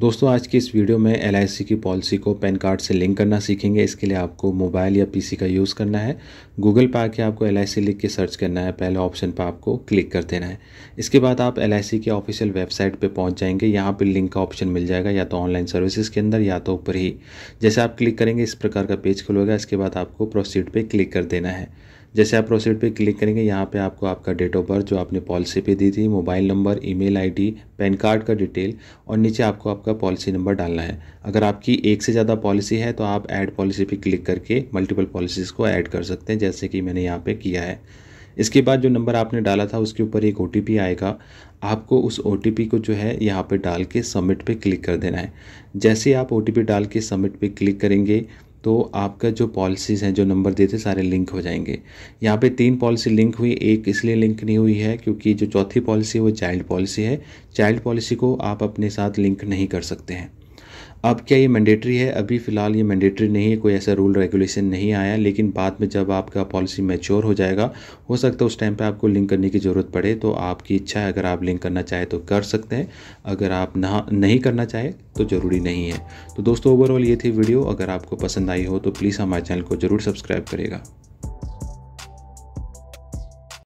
दोस्तों आज की इस वीडियो में एल की पॉलिसी को पैन कार्ड से लिंक करना सीखेंगे इसके लिए आपको मोबाइल या पीसी का यूज़ करना है गूगल पर आके आपको एल लिख के सर्च करना है पहले ऑप्शन पर आपको क्लिक कर देना है इसके बाद आप एल के ऑफिशियल वेबसाइट पर पहुंच जाएंगे यहाँ पर लिंक का ऑप्शन मिल जाएगा या तो ऑनलाइन सर्विसेज के अंदर या तो ऊपर ही जैसे आप क्लिक करेंगे इस प्रकार का पेज खुलेगा इसके बाद आपको प्रोसीड पर क्लिक कर देना है जैसे आप प्रोसीड पे क्लिक करेंगे यहाँ पे आपको आपका डेट ऑफ बर्थ जो आपने पॉलिसी पे दी थी mobile number email ID PAN card का डिटेल और नीचे आपको आपका पॉलिसी नंबर डालना है अगर आपकी एक से ज़्यादा पॉलिसी है तो आप ऐड पॉलिसी पे क्लिक करके मल्टीपल पॉलिसीज़ को ऐड कर सकते हैं जैसे कि मैंने यहाँ पर किया है इसके बाद जो नंबर आपने डाला था उसके ऊपर एक ओ आएगा आपको उस ओ को जो है यहाँ पर डाल के सबमिट पर क्लिक कर देना है जैसे आप ओ डाल के सबमिट पर क्लिक करेंगे तो आपका जो पॉलिसीज़ हैं जो नंबर दिए थे सारे लिंक हो जाएंगे यहाँ पे तीन पॉलिसी लिंक हुई एक इसलिए लिंक नहीं हुई है क्योंकि जो चौथी पॉलिसी है वो चाइल्ड पॉलिसी है चाइल्ड पॉलिसी को आप अपने साथ लिंक नहीं कर सकते हैं अब क्या ये मैंडेटरी है अभी फ़िलहाल ये मैंडेटरी नहीं है कोई ऐसा रूल रेगुलेशन नहीं आया लेकिन बाद में जब आपका पॉलिसी मैच्योर हो जाएगा हो सकता है उस टाइम पे आपको लिंक करने की ज़रूरत पड़े तो आपकी इच्छा है अगर आप लिंक करना चाहे तो कर सकते हैं अगर आप ना नहीं करना चाहे तो ज़रूरी नहीं है तो दोस्तों ओवरऑल ये थी वीडियो अगर आपको पसंद आई हो तो प्लीज़ हमारे चैनल को ज़रूर सब्सक्राइब करेगा